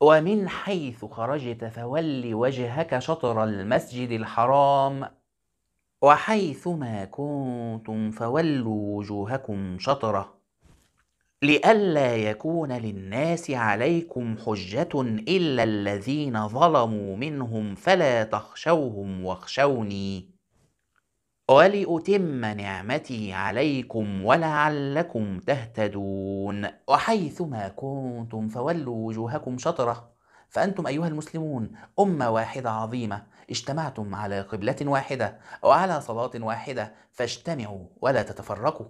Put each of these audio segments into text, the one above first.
ومن حيث خرجت فول وجهك شطر المسجد الحرام وحيثما كنتم فولوا وجوهكم شطره لئلا يكون للناس عليكم حجة إلا الذين ظلموا منهم فلا تخشوهم واخشوني ولأتم نعمتي عليكم ولعلكم تهتدون وحيثما كنتم فولوا وجوهكم شطرة فأنتم أيها المسلمون أمة واحدة عظيمة اجتمعتم على قبلة واحدة وعلى صلاة واحدة فاجتمعوا ولا تتفرقوا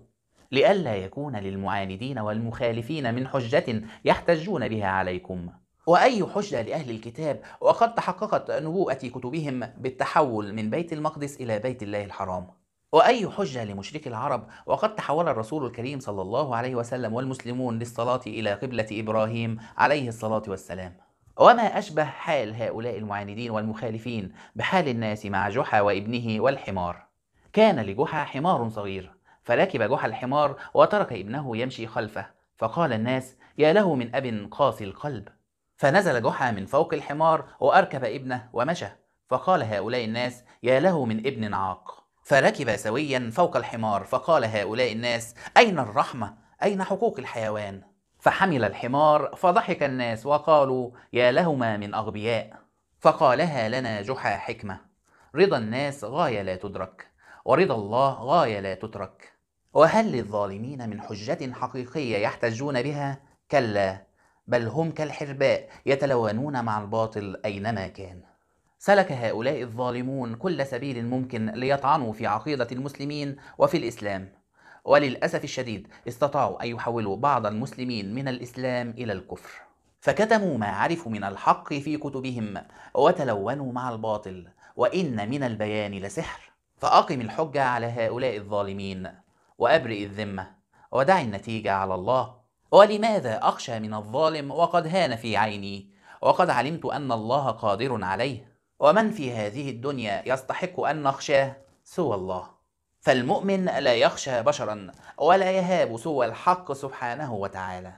لئلا يكون للمعاندين والمخالفين من حجة يحتجون بها عليكم وأي حجه لأهل الكتاب وقد تحققت نبوءة كتبهم بالتحول من بيت المقدس إلى بيت الله الحرام وأي حجة لمشرك العرب وقد تحول الرسول الكريم صلى الله عليه وسلم والمسلمون للصلاة إلى قبلة إبراهيم عليه الصلاة والسلام وما أشبه حال هؤلاء المعاندين والمخالفين بحال الناس مع جحا وابنه والحمار كان لجحا حمار صغير فركب جحا الحمار وترك ابنه يمشي خلفه فقال الناس يا له من أب قاسي القلب فنزل جحا من فوق الحمار وأركب ابنه ومشى فقال هؤلاء الناس يا له من ابن عاق فركب سويا فوق الحمار فقال هؤلاء الناس أين الرحمة؟ أين حقوق الحيوان؟ فحمل الحمار فضحك الناس وقالوا يا لهما من أغبياء فقالها لنا جحا حكمة رضا الناس غاية لا تدرك ورضا الله غاية لا تترك وهل للظالمين من حجة حقيقية يحتجون بها؟ كلا بل هم كالحرباء يتلوانون مع الباطل أينما كان سلك هؤلاء الظالمون كل سبيل ممكن ليطعنوا في عقيدة المسلمين وفي الإسلام وللأسف الشديد استطاعوا أن يحولوا بعض المسلمين من الإسلام إلى الكفر فكتموا ما عرفوا من الحق في كتبهم وتلونوا مع الباطل وإن من البيان لسحر فأقم الحجة على هؤلاء الظالمين وأبرئ الذمة ودع النتيجة على الله ولماذا أخشى من الظالم وقد هان في عيني وقد علمت أن الله قادر عليه ومن في هذه الدنيا يستحق أن نخشاه سوى الله فالمؤمن لا يخشى بشرا ولا يهاب سوى الحق سبحانه وتعالى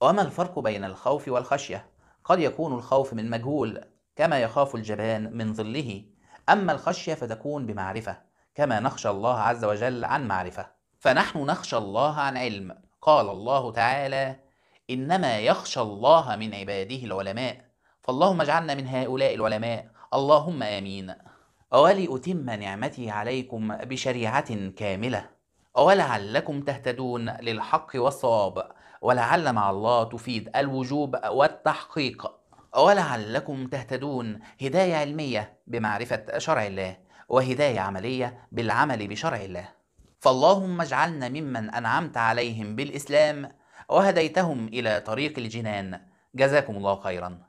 وما الفرق بين الخوف والخشية؟ قد يكون الخوف من مجهول كما يخاف الجبان من ظله أما الخشية فتكون بمعرفة كما نخشى الله عز وجل عن معرفة فنحن نخشى الله عن علم قال الله تعالى إنما يخشى الله من عباده العلماء فاللهم اجعلنا من هؤلاء العلماء اللهم آمين أولي أتم نعمتي عليكم بشريعة كاملة ولعلكم تهتدون للحق والصواب ولعل مع الله تفيد الوجوب والتحقيق ولعلكم تهتدون هداية علمية بمعرفة شرع الله وهداية عملية بالعمل بشرع الله فاللهم اجعلنا ممن أنعمت عليهم بالإسلام وهديتهم إلى طريق الجنان جزاكم الله خيراً